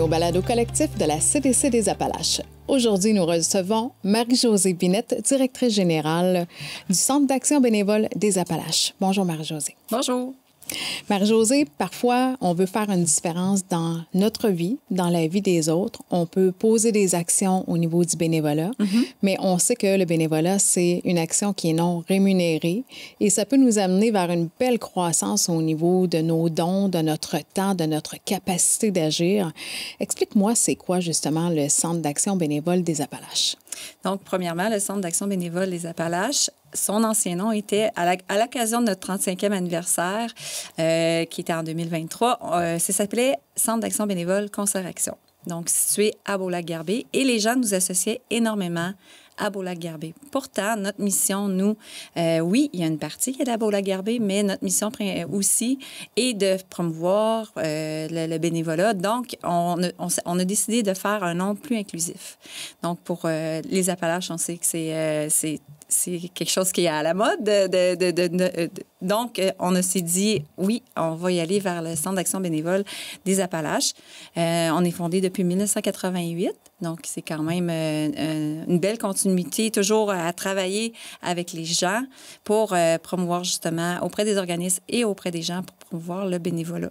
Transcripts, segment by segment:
au balado collectif de la CDC des Appalaches. Aujourd'hui, nous recevons Marie-Josée Binette, directrice générale du Centre d'action bénévole des Appalaches. Bonjour Marie-Josée. Bonjour. Marie-Josée, parfois, on veut faire une différence dans notre vie, dans la vie des autres. On peut poser des actions au niveau du bénévolat, mhm. mais on sait que le bénévolat, c'est une action qui est non rémunérée et ça peut nous amener vers une belle croissance au niveau de nos dons, de notre temps, de notre capacité d'agir. Explique-moi, c'est quoi justement le Centre d'action bénévole des Appalaches? Donc, premièrement, le Centre d'action bénévole des Appalaches son ancien nom était, à l'occasion de notre 35e anniversaire, euh, qui était en 2023, euh, ça s'appelait Centre d'action bénévole Concert donc situé à Beaulac-Garbé. Et les gens nous associaient énormément à Beaulac-Garbé. Pourtant, notre mission, nous, euh, oui, il y a une partie qui est à Beaulac-Garbé, mais notre mission aussi est de promouvoir euh, le, bénévolat. Donc, on, a décidé de faire un nom plus inclusif. Donc, pour les Appalaches, on sait que c'est c'est quelque chose qui est à la mode. Euh, donc, euh, on s'est dit, oui, on va y aller vers le Centre d'action bénévole des Appalaches. Euh, on est fondé depuis 1988, donc c'est quand même une belle continuité, toujours à travailler avec les gens pour promouvoir justement auprès des organismes et auprès des gens pour promouvoir le bénévolat.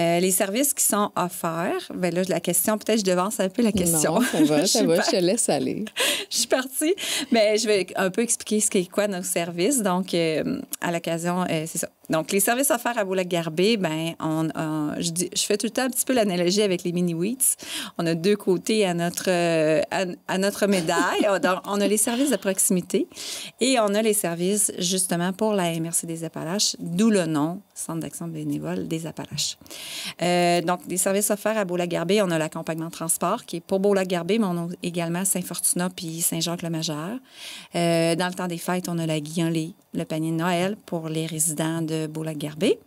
Euh, les services qui sont offerts, ben là, la question, peut-être je devance un peu la question. Non, ça va, ça va, je te laisse aller. je suis partie, mais je vais un peu expliquer ce qu'est quoi nos services. Donc, euh, à l'occasion, euh, c'est ça. Donc, les services offerts à Boulac-Garbé, ben, on, je, fais tout le temps un petit peu l'analogie avec les mini-wheats. On a deux côtés à notre, euh, à, notre médaille. on a les services de proximité et on a les services, justement, pour la MRC des Appalaches, d'où le nom, Centre d'action bénévole des Appalaches. Euh, donc, les services offerts à Beaulac-Garbé, on a l'accompagnement transport qui est pour Beaulac-Garbé, mais on a également saint fortunat puis Saint-Jacques-le-Majeur. Euh, dans le temps des fêtes, on a la Guillanlée, le panier de Noël pour les résidents de euh, Bola Gerbé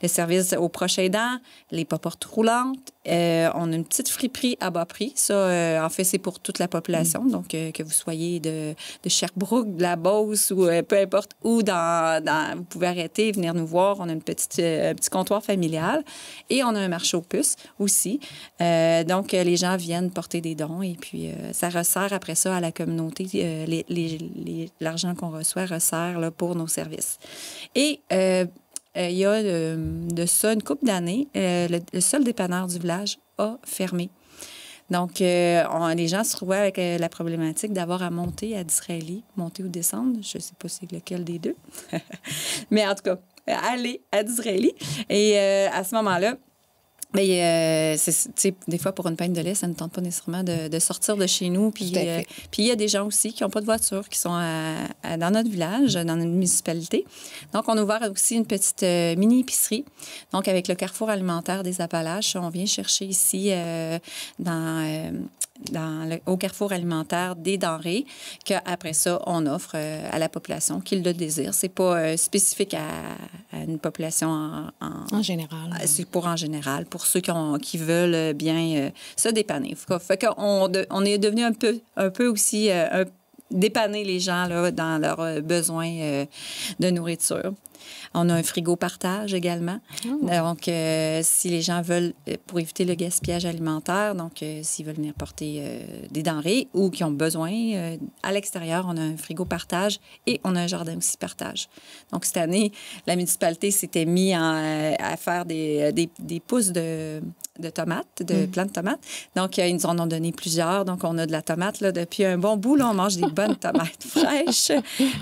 les services aux proches aidants, les pas-portes roulantes. Euh, on a une petite friperie à bas prix. Ça, euh, en fait, c'est pour toute la population. Mm. Donc, euh, que vous soyez de, de, Sherbrooke, de la Beauce ou peu importe où, dans, dans, vous pouvez arrêter, venir nous voir. On a une petite, un petit comptoir familial et on a un marché aux puces aussi. donc, les gens viennent porter des dons et puis ça resserre après ça à la communauté. L'argent qu'on reçoit resserre là, pour nos services. Et euh, il y a euh, de ça une couple d'années, euh, le, seul dépanneur du village a fermé. Donc, les gens se trouvaient avec la problématique d'avoir à monter à Disraeli, monter ou descendre. Je ne sais pas c'est lequel des deux. Mais en tout cas, aller à Disraeli. Et à ce moment-là, mais euh, des fois, pour une peine de lait, ça ne tente pas nécessairement de, sortir de chez nous. Puis euh, puis il y a des gens aussi qui n'ont pas de voiture, qui sont dans notre village, dans notre municipalité. Donc, on ouvre aussi une petite euh, mini-épicerie. Donc, avec le Carrefour alimentaire des Appalaches, on vient chercher ici euh, dans... Dans au carrefour alimentaire des denrées qu'après ça, on offre à la population qui le désire. C'est pas spécifique à, une population en, en, en général. C'est pour en général, pour ceux qui, veulent euh, bien euh, se dépanner. on est devenu un peu, un peu aussi euh, dépanner les gens là, dans leurs besoins de nourriture. On a un frigo partage également. Oh. Donc, euh, si les gens veulent, euh, pour éviter le gaspillage alimentaire, donc euh, s'ils veulent venir porter des denrées ou qui ont besoin, à l'extérieur, on a un frigo partage et on a un jardin aussi partage. Donc, cette année, la municipalité s'était mise à faire des, pousses de, tomates, de mm. plantes de tomates. Donc, ils nous en ont donné plusieurs. Donc, on a de la tomate là, depuis un bon bout. on mange des bonnes tomates fraîches.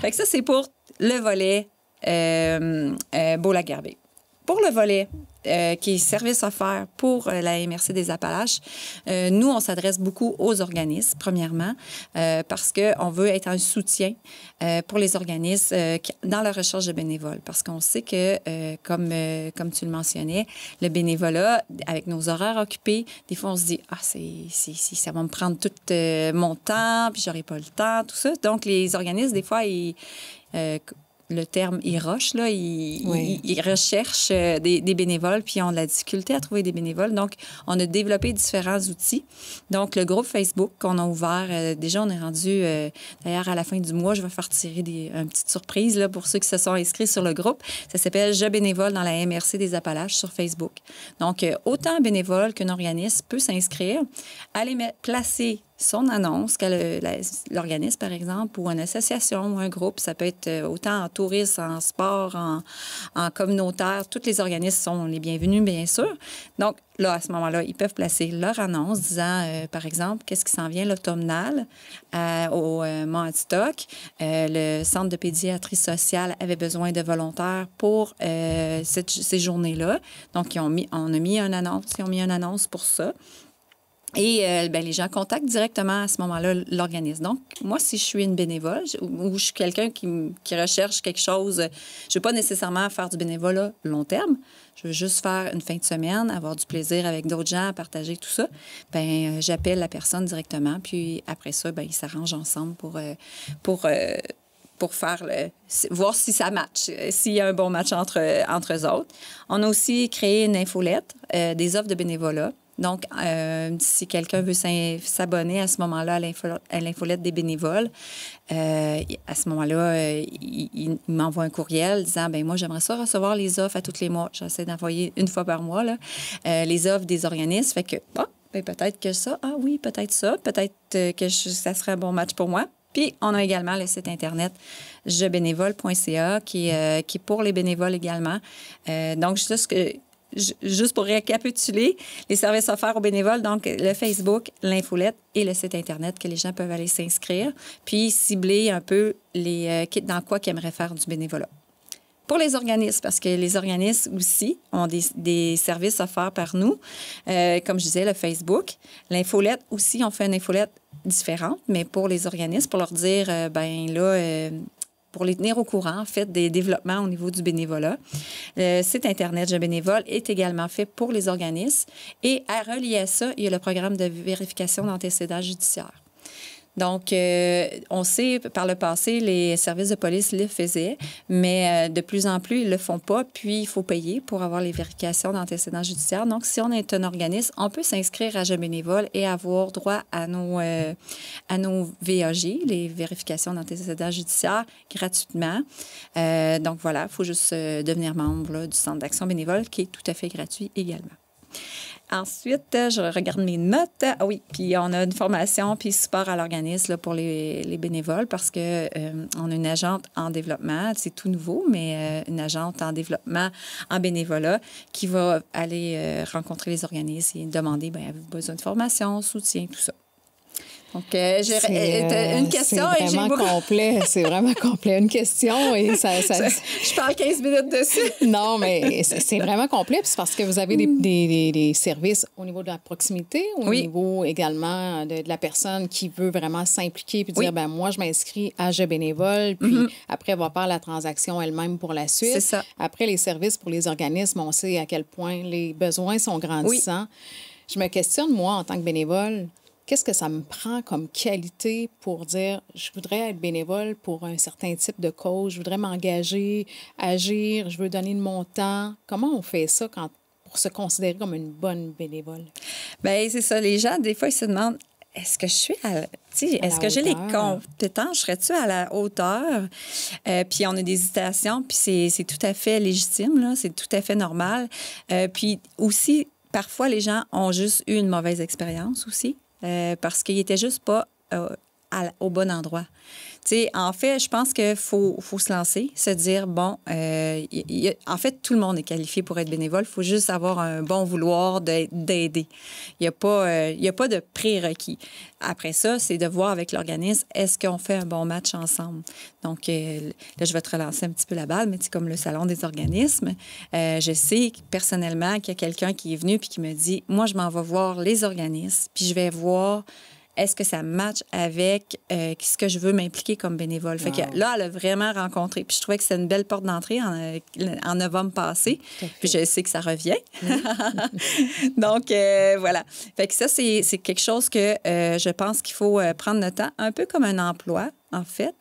Fait que ça, c'est pour le volet euh, euh, Beau garder. Pour le volet euh, qui est service offert pour la MRC des Appalaches, nous, on s'adresse beaucoup aux organismes, premièrement, parce qu'on veut être un soutien pour les organismes dans la recherche de bénévoles. Parce qu'on sait que, comme, comme tu le mentionnais, le bénévolat, avec nos horaires occupés, des fois, on se dit Ah, c'est, ça va me prendre tout mon temps, puis j'aurai pas le temps, tout ça. Donc, les organismes, des fois, ils le terme là, ils, oui. recherchent euh, des, bénévoles, puis ils ont de la difficulté à trouver des bénévoles. Donc, on a développé différents outils. Donc, le groupe Facebook qu'on a ouvert, euh, déjà, on est rendu, euh, d'ailleurs, à la fin du mois, je vais faire tirer des, une petite surprise là, pour ceux qui se sont inscrits sur le groupe. Ça s'appelle Je bénévole dans la MRC des Appalaches sur Facebook. Donc, autant un bénévole qu'un organisme peut s'inscrire, aller placer son annonce que euh, l'organisme, par exemple, ou une association ou un groupe, ça peut être euh, autant en tourisme, en sport, en, en communautaire, tous les organismes sont les bienvenus, bien sûr. Donc, là, à ce moment-là, ils peuvent placer leur annonce disant, euh, par exemple, qu'est-ce qui s'en vient l'automnal au mont le centre de pédiatrie sociale avait besoin de volontaires pour cette, ces journées-là. Donc, ils ont mis, on a mis une annonce, ils ont mis une annonce pour ça. Et euh, ben, les gens contactent directement à ce moment-là l'organisme. Donc, moi, si je suis une bénévole ou, je suis quelqu'un qui, qui, recherche quelque chose, je ne veux pas nécessairement faire du bénévolat long terme. Je veux juste faire une fin de semaine, avoir du plaisir avec d'autres gens, partager tout ça. Ben, euh, j'appelle la personne directement, puis après ça, ben, ils s'arrangent ensemble pour, euh, pour, pour faire le, voir si ça match, s'il y a un bon match entre, entre eux autres. On a aussi créé une infolette, des offres de bénévolat donc, euh, si quelqu'un veut s'abonner à ce moment-là à l'infolette des bénévoles, euh, à ce moment-là, euh, il, m'envoie un courriel disant ben moi j'aimerais ça recevoir les offres à tous les mois. J'essaie d'envoyer une fois par mois là, les offres des organismes. Fait que ben, peut-être que ça, ah oui, peut-être ça, peut-être que ça serait un bon match pour moi. Puis, on a également le site Internet jebénévole.ca qui, est pour les bénévoles également. Euh, donc, juste que juste pour récapituler, les services offerts aux bénévoles, donc le Facebook, l'infolette et le site Internet que les gens peuvent aller s'inscrire, puis cibler un peu les, euh, dans quoi qu'ils aimeraient faire du bénévolat. Pour les organismes, parce que les organismes aussi ont des, services offerts par nous, euh, comme je disais, le Facebook. L'infolette aussi, on fait une infolette différente, mais pour les organismes, pour leur dire, euh, ben là, pour les tenir au courant, en fait, des développements au niveau du bénévolat. Le site Internet Je Bénévole est également fait pour les organismes. Et à relier à ça, il y a le programme de vérification d'antécédents judiciaires. Donc, euh, on sait par le passé, les services de police les faisaient, mais euh, de plus en plus, ils le font pas. Puis, il faut payer pour avoir les vérifications d'antécédents judiciaires. Donc, si on est un organisme, on peut s'inscrire à Jeux bénévole et avoir droit à nos, euh, à nos VAG, les vérifications d'antécédents judiciaires, gratuitement. donc, voilà, il faut juste devenir membre du Centre d'action bénévole qui est tout à fait gratuit également. Ensuite, euh, je regarde mes notes. Ah oui, puis on a une formation puis support à l'organisme pour les, bénévoles parce que euh, on a une agente en développement, c'est tout nouveau, mais euh, une agente en développement en bénévolat qui va aller rencontrer les organismes et demander ben avez-vous besoin de formation, soutien, tout ça. OK. Euh, une euh, question et j'ai beaucoup... complet, c'est vraiment complet. Une question et ça, Je parle 15 minutes dessus. non, mais c'est vraiment complet c'est parce que vous avez mm. des, services au niveau de la proximité, au niveau également de, la personne qui veut vraiment s'impliquer puis dire ben moi je m'inscris à Je bénévole puis mm-hmm. après, après va faire la transaction elle-même pour la suite. C'est ça. Après les services pour les organismes, on sait à quel point les besoins sont grandissants. Je me questionne moi en tant que bénévole qu'est-ce que ça me prend comme qualité pour dire je voudrais être bénévole pour un certain type de cause, je voudrais m'engager, agir, je veux donner de mon temps. Comment on fait ça quand, pour se considérer comme une bonne bénévole? Bien, c'est ça. Les gens, des fois, ils se demandent est-ce que je suis à, est-ce que j'ai les compétences? Serais-tu à la hauteur? Euh, puis on a des hésitations, puis c'est tout à fait légitime, là, c'est tout à fait normal. Euh, puis aussi, parfois, les gens ont juste eu une mauvaise expérience aussi. Euh, parce qu'il était juste pas euh, au bon endroit. sais, en fait, je pense qu'il faut, faut, se lancer, se dire, bon, euh, en fait, tout le monde est qualifié pour être bénévole. Il faut juste avoir un bon vouloir d'aider. Il n'y a, pas, euh, y a pas de prérequis. Après ça, c'est de voir avec l'organisme, est-ce qu'on fait un bon match ensemble? Donc, euh, là, je vais te relancer un petit peu la balle, mais c'est comme le salon des organismes. je sais personnellement qu'il y a quelqu'un qui est venu puis qui me dit, moi, je m'en vais voir les organismes, puis je vais voir est-ce que ça match avec euh, ce que je veux m'impliquer comme bénévole? Fait que là, elle a vraiment rencontré. Puis je trouvais que c'est une belle porte d'entrée en, euh, en, novembre passé. Puis je sais que ça revient. Donc, euh, voilà. Fait que ça, c'est quelque chose que je pense qu'il faut prendre le temps, un peu comme un emploi, en fait.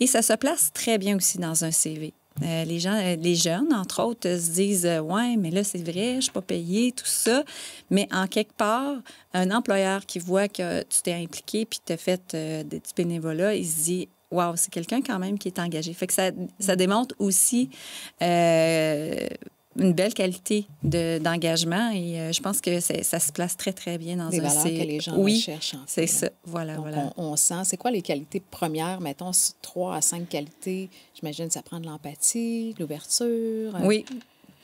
Et ça se place très bien aussi dans un CV. Euh, les gens, euh, les jeunes, entre autres, se disent euh, ouais, mais là c'est vrai, je suis pas payé, tout ça. Mais en quelque part, un employeur qui voit que tu t'es impliqué puis as fait des du bénévolat, il se dit waouh, c'est quelqu'un quand même qui est engagé. Fait que ça, ça démontre aussi une belle qualité d'engagement et euh, je pense que ça se place très, très bien dans Des valeurs que les gens oui, c'est ça. Voilà, voilà. On, sent, c'est quoi les qualités premières, mettons, trois à cinq qualités? J'imagine ça prend de l'empathie, l'ouverture. Euh, oui,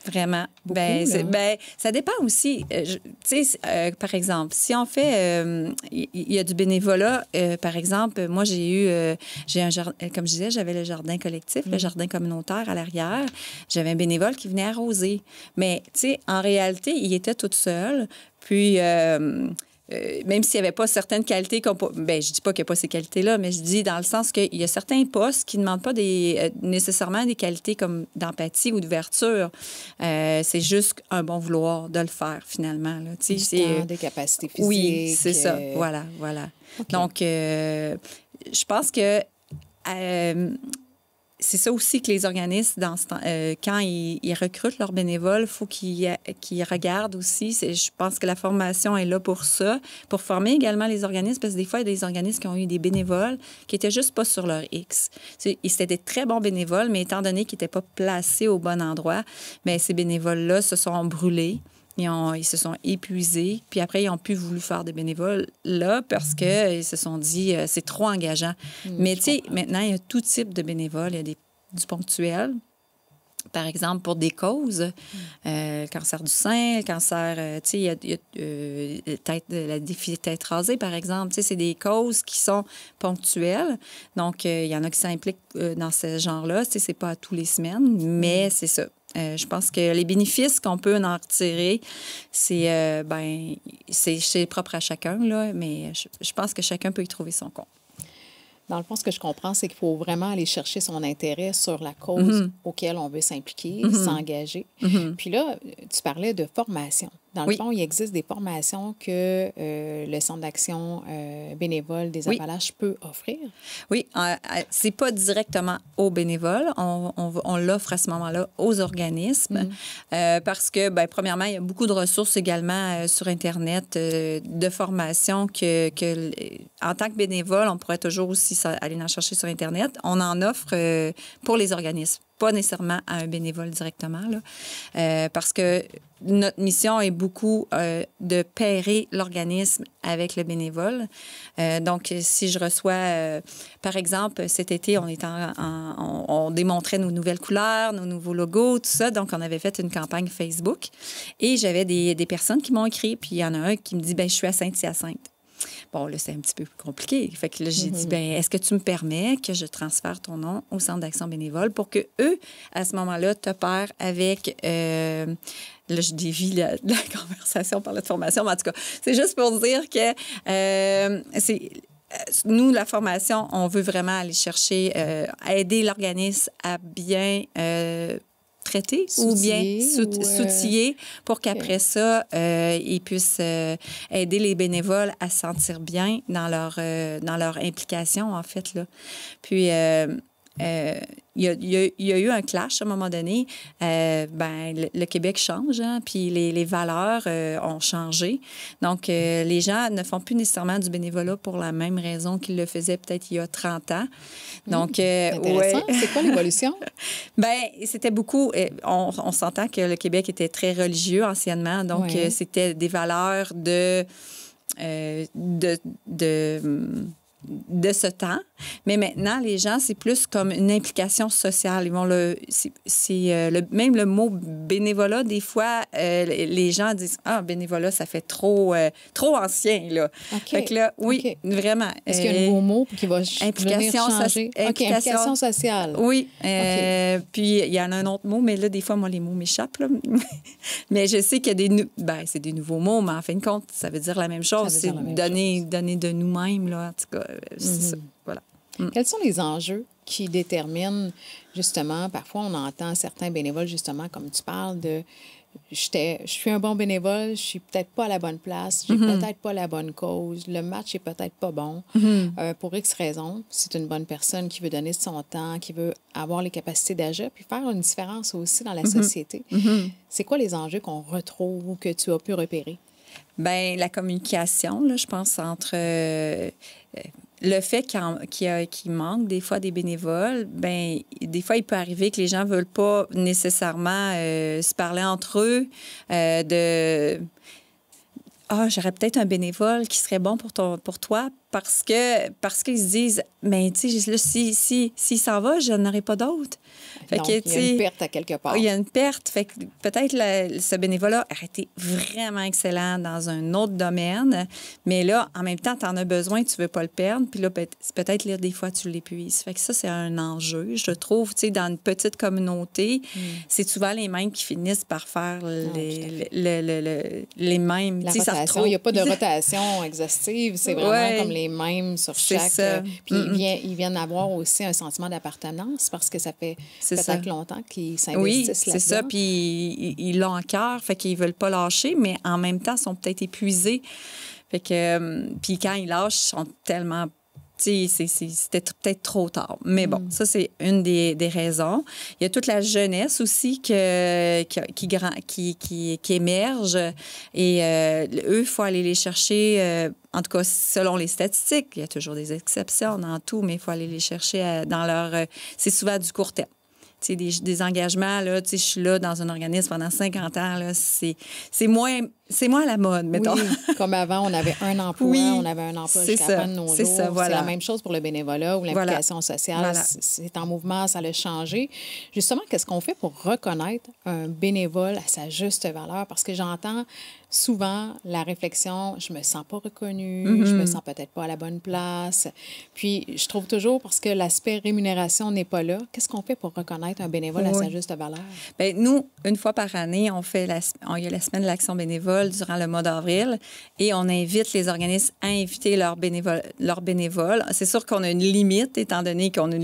Vraiment. ben, ben, ça dépend aussi. Euh, tu sais, euh, par exemple, si on fait, il euh, y, a du bénévolat. par exemple, moi, j'ai eu, j'ai un comme je disais, j'avais le jardin collectif, le mm. jardin communautaire à l'arrière. J'avais un bénévole qui venait arroser. Mais, tu sais, en réalité, il était tout seul. Puis, euh, même s'il n'y avait pas certaines qualités qu'on ben, je dis pas qu'il n'y a pas ces qualités-là, mais je dis dans le sens qu'il y a certains postes qui ne demandent pas des, euh, nécessairement des qualités comme d'empathie ou d'ouverture. Euh, c'est juste un bon vouloir de le faire, finalement. Là. Tu temps, des capacités physiques. Oui, c'est ça. Voilà, voilà. Donc, je pense que c'est ça aussi que les organismes, dans euh, quand ils, recrutent leurs bénévoles, il faut euh, qu'ils regardent aussi. Je pense que la formation est là pour ça, pour former également les organismes, parce que des fois, il y a des organismes qui ont eu des bénévoles qui n'étaient juste pas sur leur X. Ils étaient des très bons bénévoles, mais étant donné qu'ils n'étaient pas placés au bon endroit, mais ces bénévoles-là se sont brûlés. Ils, se sont épuisés. Puis après, ils n'ont plus voulu faire des bénévoles là parce qu'ils mm. se sont dit euh, c'est trop engageant. Mm, mais tu sais, maintenant, il y a tout type de bénévoles. Il y a des, du ponctuel, par exemple, pour des causes, mm. euh, cancer du sein, cancer, euh, tu sais, il y a, la défi tête rasée, par exemple, tu sais, c'est des causes qui sont ponctuelles. Donc, il y en a qui s'impliquent dans ce genre-là. Tu sais, c'est pas tous les semaines, mais c'est ça. Euh, je pense que les bénéfices qu'on peut en retirer, c'est euh, ben, c'est propre à chacun, mais je, pense que chacun peut y trouver son compte. Dans le fond, ce que je comprends, c'est qu'il faut vraiment aller chercher son intérêt sur la cause mhm. auquel on veut s'impliquer, mhm. s'engager. Mhm. Puis là, tu parlais de formation. Dans le fond, il existe des formations que euh, le Centre d'action euh, bénévole des Appalaches peut offrir. Oui, euh, c'est pas directement aux bénévoles. On, l'offre à ce moment-là aux organismes mm-hmm. parce que, ben, premièrement, il y a beaucoup de ressources également sur Internet de formations que, que, en tant que bénévole, on pourrait toujours aussi aller en chercher sur Internet. On en offre pour les organismes pas nécessairement à un bénévole directement, là, euh, parce que notre mission est beaucoup euh, de pairer l'organisme avec le bénévole. Euh, donc, si je reçois, par exemple, cet été, on, était on, démontrait nos nouvelles couleurs, nos nouveaux logos, tout ça. Donc, on avait fait une campagne Facebook et j'avais des, des, personnes qui m'ont écrit. Puis, il y en a un qui me dit, ben, je suis à sainte hyacinthe Bon, là, c'est un petit peu plus compliqué. Fait que là, j'ai dit, mhm. ben est-ce que tu me permets que je transfère ton nom au Centre d'action bénévole pour que eux, à ce moment-là, te avec... Euh, là, je dévie la, conversation par la formation, mais en tout cas, c'est juste pour dire que euh, c'est euh, nous, la formation, on veut vraiment aller chercher, aider l'organisme à bien traiter ou bien sout euh, pour qu'après ça, euh, ils puissent euh, aider les bénévoles à se sentir bien dans leur, dans leur implication, en fait. Là. Puis, euh, il, y a, y, eu un clash à un moment donné. Euh, ben, le, Québec change, hein, puis les, valeurs euh, ont changé. Donc, euh, les gens ne font plus nécessairement du bénévolat pour la même raison qu'ils le faisaient peut-être il y a 30 ans. Donc, hmm, C'est quoi l'évolution? ben, c'était beaucoup. on, on s'entend que le Québec était très religieux anciennement. Donc, c'était des valeurs de, de de ce temps. Mais maintenant, les gens, c'est plus comme une implication sociale. Ils vont le, c'est, euh, le, même le mot bénévolat, des fois, euh, les gens disent Ah, bénévolat, ça fait trop, euh, trop ancien, là. Fait que là, oui, vraiment. Est-ce qu'il y a un nouveau mot qui va changer? implication... implication... sociale. Oui. puis, il y en a un autre mot, mais là, des fois, moi, les mots m'échappent, mais je sais qu'il y a des... Ben, c'est des nouveaux mots, mais en fin de compte, ça veut dire la même chose. C'est donner, donner de nous-mêmes, en tout cas. Mhm. ça. Mm. Quels sont les enjeux qui déterminent, justement, parfois on entend certains bénévoles, justement, comme tu parles, de je suis un bon bénévole, je suis peut-être pas à la bonne place, j'ai mm-hmm. peut-être pas la bonne cause, le match est peut-être pas bon. Mm-hmm. Euh, pour X raisons, c'est une bonne personne qui veut donner son temps, qui veut avoir les capacités d'agir, puis faire une différence aussi dans la mm-hmm. société. C'est quoi les enjeux qu'on retrouve ou que tu as pu repérer? Bien, la communication, je pense, entre. Euh, le fait qu'il manque des fois des bénévoles, ben des fois il peut arriver que les gens veulent pas nécessairement euh, se parler entre eux euh, de ah, j'aurais peut-être un bénévole qui serait bon pour, pour toi parce que parce qu'ils se disent mais tu sais si si s'en va, je n'en aurai pas d'autre il y a une perte à quelque part. Il y a une perte. Fait que peut-être ce bénévolat aurait été vraiment excellent dans un autre domaine, mais là, en même temps, tu en as besoin, tu veux pas le perdre. Puis là, peut-être lire des fois, tu l'épuises. Fait que ça, c'est un enjeu, je trouve, tu sais, dans une petite communauté, mm. c'est souvent les mêmes qui finissent par faire les, mêmes. rotation, il n'y a pas de rotation exhaustive. C'est vraiment comme les mêmes sur chaque. Euh, puis Ils, viennent, ils viennent avoir aussi un sentiment d'appartenance parce que ça fait ça longtemps qu'ils s'investissent oui, c'est ça. Puis ils l'ont en cœur, fait qu'ils veulent pas lâcher, mais en même temps, sont peut-être épuisés. Fait que, euh, puis quand ils lâchent, ils sont tellement c'était peut-être trop tard. Mais bon, mm. ça, c'est une des, des, raisons. Il y a toute la jeunesse aussi que, qui, qui, qui, qui émerge. Et euh, eux, il faut aller les chercher, euh, en tout cas, selon les statistiques. Il y a toujours des exceptions dans tout, mais il faut aller les chercher dans leur... c'est souvent du court terme des, des engagements, là, je suis là dans un organisme pendant 50 ans, c'est moins c'est moins la mode, mettons. comme avant, on avait un emploi, on avait un emploi jusqu'à la fin de nos C'est la même chose pour le bénévolat ou l'implication sociale. C'est en mouvement, ça l'a changé. Justement, qu'est-ce qu'on fait pour reconnaître un bénévole à sa juste valeur? Parce que j'entends souvent la réflexion, je me sens pas reconnue, je me mhm. sens peut-être pas à la bonne place. Puis, je trouve toujours, parce que l'aspect rémunération n'est pas là, qu'est-ce qu'on fait pour reconnaître un bénévole à sa juste valeur? Ben, nous, une fois par année, on fait la, on, y a la semaine de l'action bénévole durant le mois d'avril et on invite les organismes à inviter leurs bénévoles. Leurs bénévoles. C'est sûr qu'on a une limite, étant donné qu'on a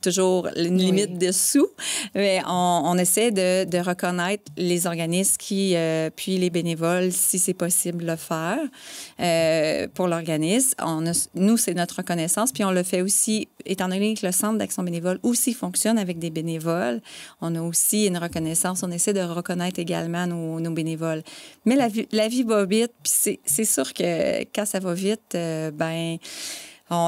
toujours une limite dessous, mais on, essaie de, reconnaître les organismes qui, euh, puis les bénévoles, si c'est possible de le faire euh, pour l'organisme. Nous, c'est notre reconnaissance, puis on le fait aussi, étant donné que le Centre d'action bénévole aussi fonctionne avec des bénévoles, on a aussi une reconnaissance. On essaie de reconnaître également nos, nos bénévoles. Mais la, la vie va vite. Puis c'est sûr que quand ça va vite, euh, ben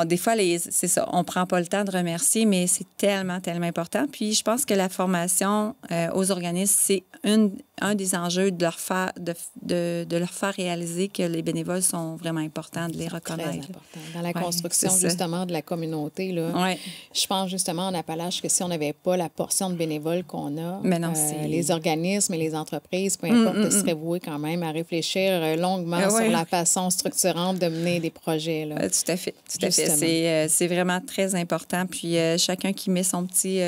des fois, c'est ça, on prend pas le temps de remercier, mais c'est tellement, tellement important. Puis je pense que la formation euh, aux organismes, c'est une, un des enjeux de leur, faire, de, de, leur faire réaliser que les bénévoles sont vraiment importants, de les reconnaître. Très important. Dans la construction, justement, de la communauté, là, je pense justement en Appalaches que si on n'avait pas la portion de bénévoles qu'on a, euh, les organismes et les entreprises, peu mm, importe, mm, seraient mm. voués quand même à réfléchir euh, longuement ah sur la façon structurante de mener des projets. Là. Euh, tout à fait. Tout à fait. C'est, c'est vraiment très important. Puis chacun qui met son petit,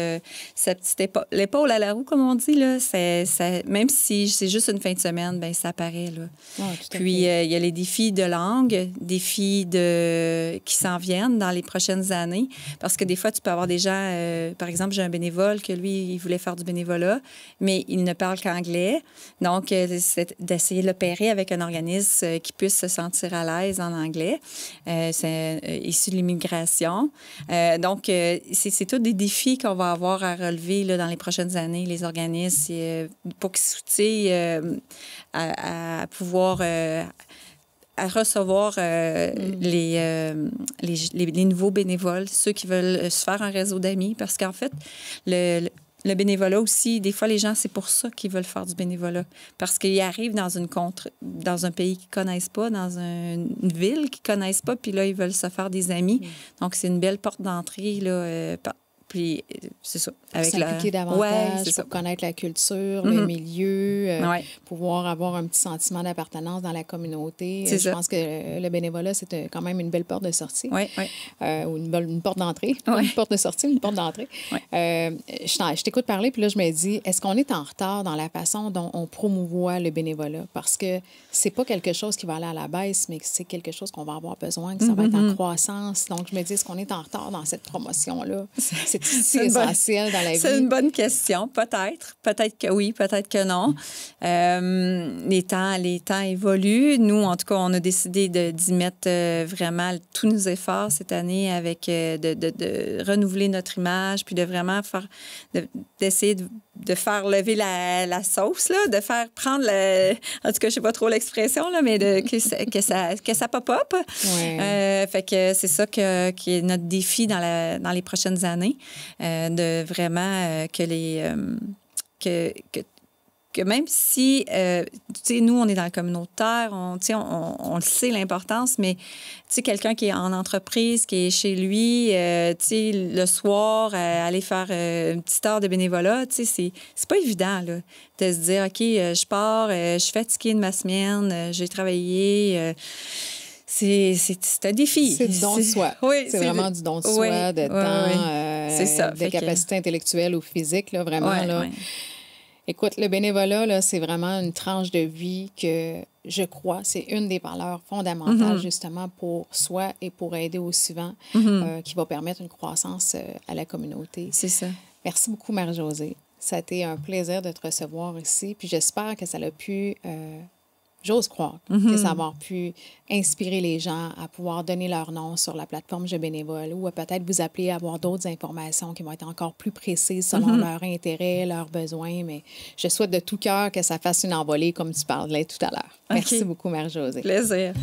sa petite épaule, l'épaule à la roue, comme on dit, là, c'est, même si si c'est juste une fin de semaine, ben ça apparaît. Là. Ah, Puis euh, il y a les défis de langue, défis de... qui s'en viennent dans les prochaines années. Parce que des fois, tu peux avoir des gens, euh, par exemple, j'ai un bénévole que lui, il voulait faire du bénévolat, mais il ne parle qu'anglais. Donc, euh, c'est d'essayer de l'opérer avec un organisme qui puisse se sentir à l'aise en anglais. c'est issu de l'immigration. donc, c'est tous des défis qu'on va avoir à relever là, dans les prochaines années, les organismes, pour qu'ils sais, euh, à, pouvoir euh, à recevoir euh, mm. les, les, les, nouveaux bénévoles, ceux qui veulent se faire un réseau d'amis, parce qu'en fait, le, le, bénévolat aussi, des fois, les gens, c'est pour ça qu'ils veulent faire du bénévolat, parce qu'ils arrivent dans une contre, dans un pays qu'ils connaissent pas, dans une ville qu'ils connaissent pas, puis là, ils veulent se faire des amis. Mm. Donc, c'est une belle porte d'entrée là, euh, puis c'est ça. Avec davantage connaître la culture, le mm-hmm. milieu, euh, pouvoir avoir un petit sentiment d'appartenance dans la communauté. Euh, je pense que le bénévolat, c'est euh, quand même une belle porte de sortie. ou une, porte d'entrée. une porte de sortie, une porte d'entrée. je, t'écoute parler, puis là, je me dis, est-ce qu'on est en retard dans la façon dont on promouvoit le bénévolat? Parce que c'est pas quelque chose qui va aller à la baisse, mais c'est quelque chose qu'on va avoir besoin, que ça va être en mm-hmm. croissance. Donc, je me dis, est-ce qu'on est en retard dans cette promotion-là? c'est C'est une bonne question, peut-être. Peut-être que oui, peut-être que non. Euh, les, temps, les temps évoluent. Nous, en tout cas, on a décidé d'y mettre euh, vraiment tous nos efforts cette année avec euh, de, de, de renouveler notre image, puis de vraiment faire, d'essayer de, de faire lever la, sauce, de faire prendre, le, en tout cas, je ne sais pas trop l'expression, là, mais de, que, ça, que, ça, que pop up. Euh, fait que c'est ça que, qui est notre défi dans, la, dans les prochaines années, euh, de vraiment euh, que les... que, que même si, euh, tu sais, nous, on est dans le communautaire, on, on, on, on le sait l'importance, mais tu sais, quelqu'un qui est en entreprise, qui est chez lui, euh, tu sais, le soir, euh, aller faire une petite heure de bénévolat, tu sais, c'est, c'est pas évident, là, de se dire, OK, je pars, je suis fatiguée de ma semaine, j'ai travaillé c'est, c'est, un défi. C'est du don de soi. Oui, c'est, vraiment du don de soi, d'être de de capacité intellectuelle ou physiques. là, vraiment. Là. Écoute, le bénévolat, c'est vraiment une tranche de vie que je crois, c'est une des valeurs fondamentales mm-hmm. justement pour soi et pour aider au suivant, mm-hmm. euh, qui va permettre une croissance euh, à la communauté. C'est ça. Merci beaucoup, Marie-Josée. Ça a été un plaisir de te recevoir ici, puis j'espère que ça l'a pu euh, J'ose croire que mhm. ça va pu inspirer les gens à pouvoir donner leur nom sur la plateforme Je Bénévole ou à peut-être vous appeler à avoir d'autres informations qui vont être encore plus précises selon mhm. leurs intérêts, leur intérêt, leurs besoins. Mais je souhaite de tout cœur que ça fasse une envolée comme tu parlais tout à l'heure. Merci beaucoup, Mère Josée. Plaisir.